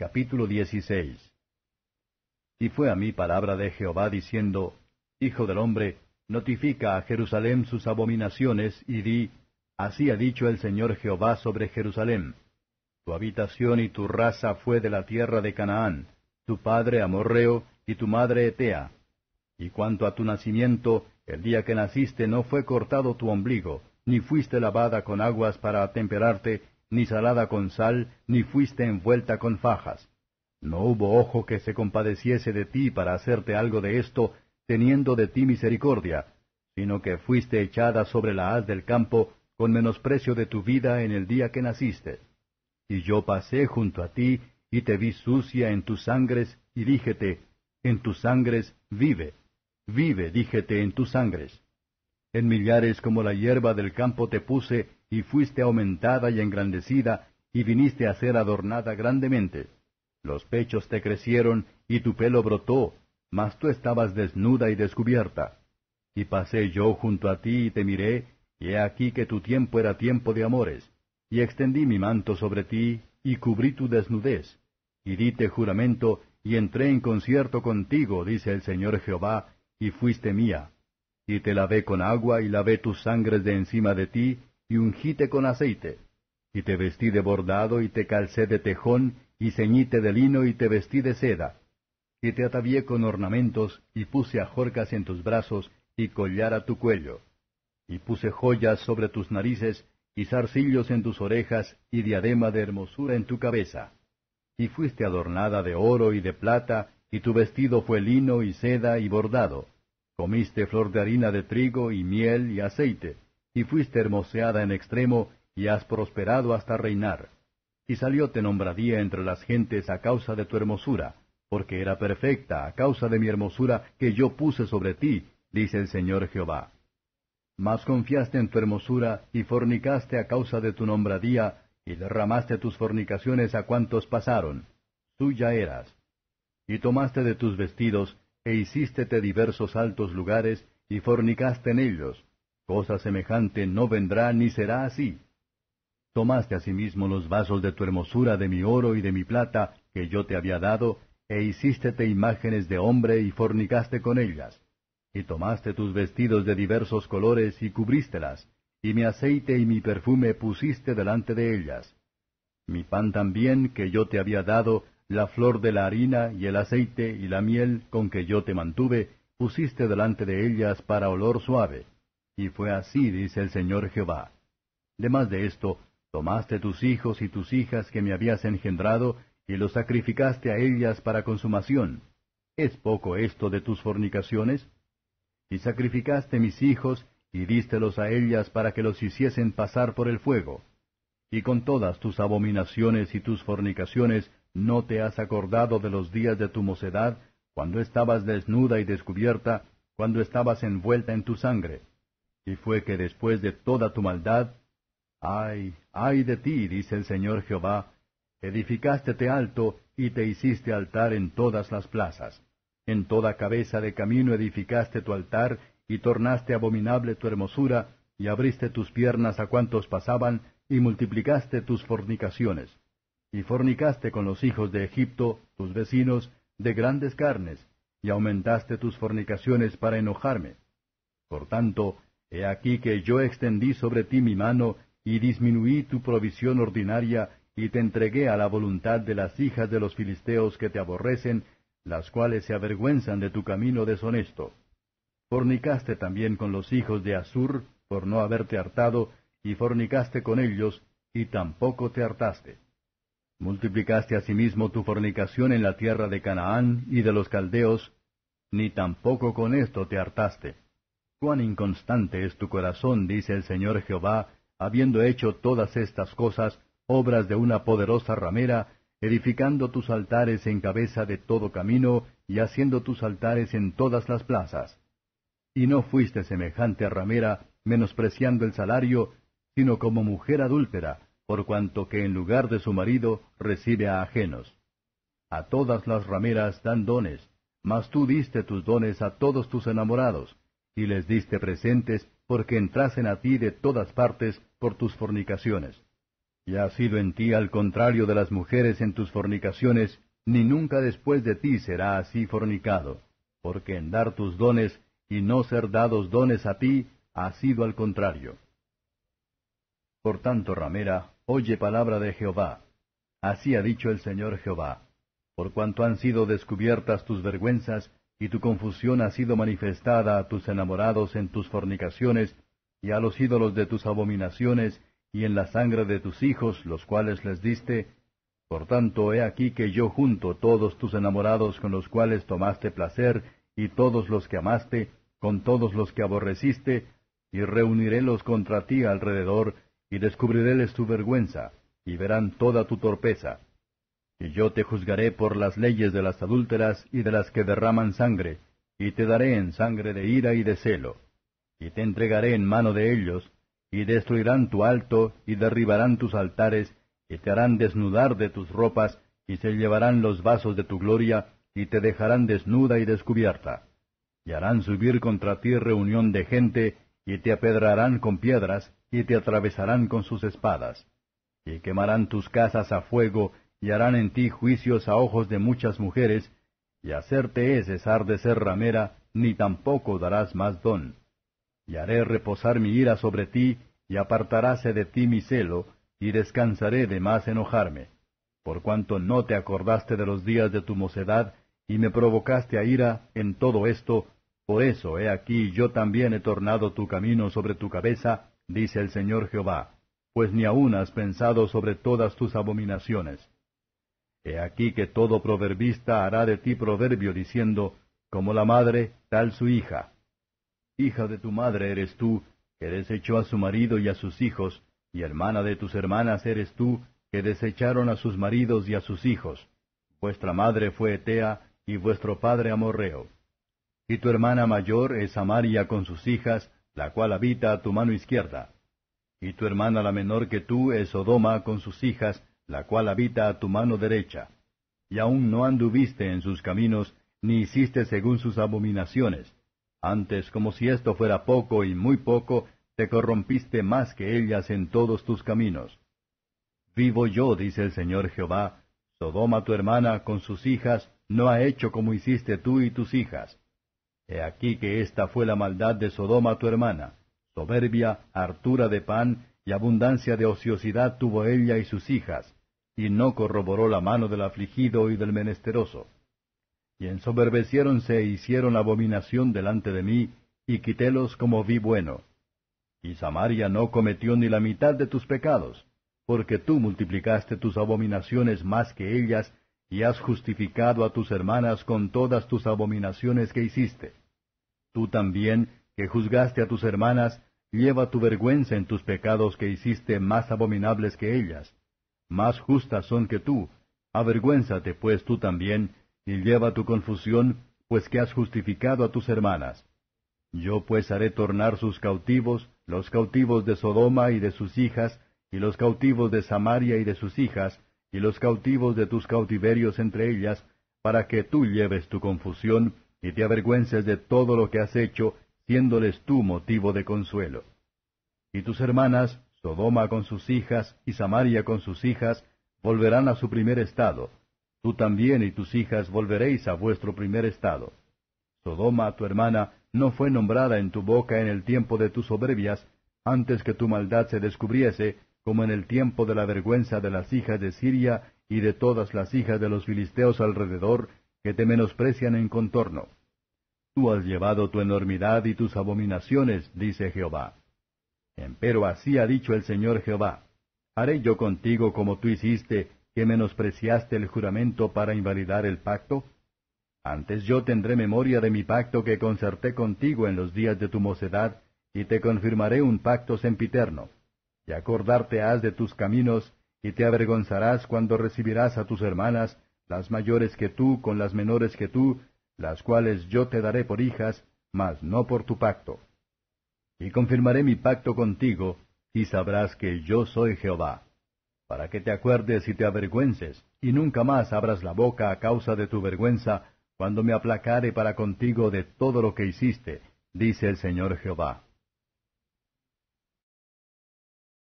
Capítulo 16 Y fue a mí palabra de Jehová diciendo, Hijo del hombre, notifica a Jerusalén sus abominaciones y di, Así ha dicho el Señor Jehová sobre Jerusalén. Tu habitación y tu raza fue de la tierra de Canaán, tu padre amorreo y tu madre Etea. Y cuanto a tu nacimiento, el día que naciste no fue cortado tu ombligo, ni fuiste lavada con aguas para atemperarte, ni salada con sal, ni fuiste envuelta con fajas. No hubo ojo que se compadeciese de ti para hacerte algo de esto, teniendo de ti misericordia, sino que fuiste echada sobre la haz del campo, con menosprecio de tu vida en el día que naciste. Y yo pasé junto a ti, y te vi sucia en tus sangres, y díjete, en tus sangres vive, vive, díjete, en tus sangres. En millares como la hierba del campo te puse, y fuiste aumentada y engrandecida, y viniste a ser adornada grandemente. Los pechos te crecieron, y tu pelo brotó, mas tú estabas desnuda y descubierta. Y pasé yo junto a ti y te miré, y he aquí que tu tiempo era tiempo de amores, y extendí mi manto sobre ti, y cubrí tu desnudez, y dite juramento, y entré en concierto contigo, dice el Señor Jehová, y fuiste mía. Y te lavé con agua, y lavé tus sangres de encima de ti, y ungíte con aceite, y te vestí de bordado, y te calcé de tejón, y ceñíte de lino, y te vestí de seda, y te atavié con ornamentos, y puse ajorcas en tus brazos, y collar a tu cuello, y puse joyas sobre tus narices, y zarcillos en tus orejas, y diadema de hermosura en tu cabeza. Y fuiste adornada de oro y de plata, y tu vestido fue lino y seda y bordado. Comiste flor de harina de trigo y miel y aceite, y fuiste hermoseada en extremo, y has prosperado hasta reinar. Y salióte nombradía entre las gentes a causa de tu hermosura, porque era perfecta a causa de mi hermosura que yo puse sobre ti, dice el Señor Jehová. Mas confiaste en tu hermosura, y fornicaste a causa de tu nombradía, y derramaste tus fornicaciones a cuantos pasaron. ya eras. Y tomaste de tus vestidos, e hicístete diversos altos lugares, y fornicaste en ellos, Cosa semejante no vendrá ni será así. Tomaste asimismo los vasos de tu hermosura, de mi oro y de mi plata, que yo te había dado, e hicístete imágenes de hombre y fornicaste con ellas. Y tomaste tus vestidos de diversos colores y cubrístelas, y mi aceite y mi perfume pusiste delante de ellas. Mi pan también que yo te había dado, la flor de la harina y el aceite y la miel con que yo te mantuve, pusiste delante de ellas para olor suave. Y fue así, dice el Señor Jehová. Demás de esto, tomaste tus hijos y tus hijas que me habías engendrado, y los sacrificaste a ellas para consumación. ¿Es poco esto de tus fornicaciones? Y sacrificaste mis hijos, y dístelos a ellas para que los hiciesen pasar por el fuego. Y con todas tus abominaciones y tus fornicaciones no te has acordado de los días de tu mocedad, cuando estabas desnuda y descubierta, cuando estabas envuelta en tu sangre y fue que después de toda tu maldad, ay, ay de ti, dice el Señor Jehová, edificástete alto y te hiciste altar en todas las plazas. En toda cabeza de camino edificaste tu altar y tornaste abominable tu hermosura y abriste tus piernas a cuantos pasaban y multiplicaste tus fornicaciones. Y fornicaste con los hijos de Egipto, tus vecinos, de grandes carnes, y aumentaste tus fornicaciones para enojarme. Por tanto, He aquí que yo extendí sobre ti mi mano, y disminuí tu provisión ordinaria, y te entregué a la voluntad de las hijas de los filisteos que te aborrecen, las cuales se avergüenzan de tu camino deshonesto. Fornicaste también con los hijos de Asur, por no haberte hartado, y fornicaste con ellos, y tampoco te hartaste. Multiplicaste asimismo tu fornicación en la tierra de Canaán y de los caldeos, ni tampoco con esto te hartaste. Cuán inconstante es tu corazón, dice el Señor Jehová, habiendo hecho todas estas cosas, obras de una poderosa ramera, edificando tus altares en cabeza de todo camino, y haciendo tus altares en todas las plazas. Y no fuiste semejante a ramera, menospreciando el salario, sino como mujer adúltera, por cuanto que en lugar de su marido recibe a ajenos. A todas las rameras dan dones, mas tú diste tus dones a todos tus enamorados, y les diste presentes porque entrasen a ti de todas partes por tus fornicaciones. Y ha sido en ti al contrario de las mujeres en tus fornicaciones, ni nunca después de ti será así fornicado, porque en dar tus dones y no ser dados dones a ti, ha sido al contrario. Por tanto, ramera, oye palabra de Jehová. Así ha dicho el Señor Jehová. Por cuanto han sido descubiertas tus vergüenzas y tu confusión ha sido manifestada a tus enamorados en tus fornicaciones, y a los ídolos de tus abominaciones, y en la sangre de tus hijos, los cuales les diste. Por tanto, he aquí que yo junto todos tus enamorados con los cuales tomaste placer, y todos los que amaste, con todos los que aborreciste, y reunirélos contra ti alrededor, y descubriréles tu vergüenza, y verán toda tu torpeza y yo te juzgaré por las leyes de las adúlteras y de las que derraman sangre, y te daré en sangre de ira y de celo, y te entregaré en mano de ellos, y destruirán tu alto, y derribarán tus altares, y te harán desnudar de tus ropas, y se llevarán los vasos de tu gloria, y te dejarán desnuda y descubierta. Y harán subir contra ti reunión de gente, y te apedrarán con piedras, y te atravesarán con sus espadas. Y quemarán tus casas a fuego, y harán en ti juicios a ojos de muchas mujeres, y hacerte es cesar de ser ramera, ni tampoco darás más don. Y haré reposar mi ira sobre ti, y apartaráse de ti mi celo, y descansaré de más enojarme. Por cuanto no te acordaste de los días de tu mocedad, y me provocaste a ira en todo esto, por eso he aquí yo también he tornado tu camino sobre tu cabeza, dice el Señor Jehová, pues ni aun has pensado sobre todas tus abominaciones. He aquí que todo proverbista hará de ti proverbio diciendo, como la madre, tal su hija. Hija de tu madre eres tú, que desechó a su marido y a sus hijos, y hermana de tus hermanas eres tú, que desecharon a sus maridos y a sus hijos. Vuestra madre fue Etea, y vuestro padre Amorreo. Y tu hermana mayor es Amaria con sus hijas, la cual habita a tu mano izquierda. Y tu hermana la menor que tú es Sodoma con sus hijas, la cual habita a tu mano derecha, y aún no anduviste en sus caminos, ni hiciste según sus abominaciones. Antes, como si esto fuera poco y muy poco, te corrompiste más que ellas en todos tus caminos. Vivo yo, dice el Señor Jehová, Sodoma tu hermana con sus hijas no ha hecho como hiciste tú y tus hijas. He aquí que esta fue la maldad de Sodoma tu hermana, soberbia, hartura de pan y abundancia de ociosidad tuvo ella y sus hijas, y no corroboró la mano del afligido y del menesteroso. Y ensoberbeciéronse e hicieron abominación delante de mí, y quitélos como vi bueno. Y Samaria no cometió ni la mitad de tus pecados, porque tú multiplicaste tus abominaciones más que ellas, y has justificado a tus hermanas con todas tus abominaciones que hiciste. Tú también, que juzgaste a tus hermanas, lleva tu vergüenza en tus pecados que hiciste más abominables que ellas, más justas son que tú. Avergüénzate pues tú también, y lleva tu confusión, pues que has justificado a tus hermanas. Yo pues haré tornar sus cautivos, los cautivos de Sodoma y de sus hijas, y los cautivos de Samaria y de sus hijas, y los cautivos de tus cautiverios entre ellas, para que tú lleves tu confusión, y te avergüences de todo lo que has hecho, siéndoles tú motivo de consuelo. Y tus hermanas Sodoma con sus hijas y Samaria con sus hijas volverán a su primer estado. Tú también y tus hijas volveréis a vuestro primer estado. Sodoma, tu hermana, no fue nombrada en tu boca en el tiempo de tus soberbias, antes que tu maldad se descubriese, como en el tiempo de la vergüenza de las hijas de Siria y de todas las hijas de los filisteos alrededor, que te menosprecian en contorno. Tú has llevado tu enormidad y tus abominaciones, dice Jehová. Pero así ha dicho el Señor Jehová, ¿haré yo contigo como tú hiciste, que menospreciaste el juramento para invalidar el pacto? Antes yo tendré memoria de mi pacto que concerté contigo en los días de tu mocedad, y te confirmaré un pacto sempiterno. Y acordarte has de tus caminos, y te avergonzarás cuando recibirás a tus hermanas, las mayores que tú con las menores que tú, las cuales yo te daré por hijas, mas no por tu pacto y confirmaré mi pacto contigo, y sabrás que yo soy Jehová, para que te acuerdes y te avergüences, y nunca más abras la boca a causa de tu vergüenza, cuando me aplacare para contigo de todo lo que hiciste, dice el Señor Jehová.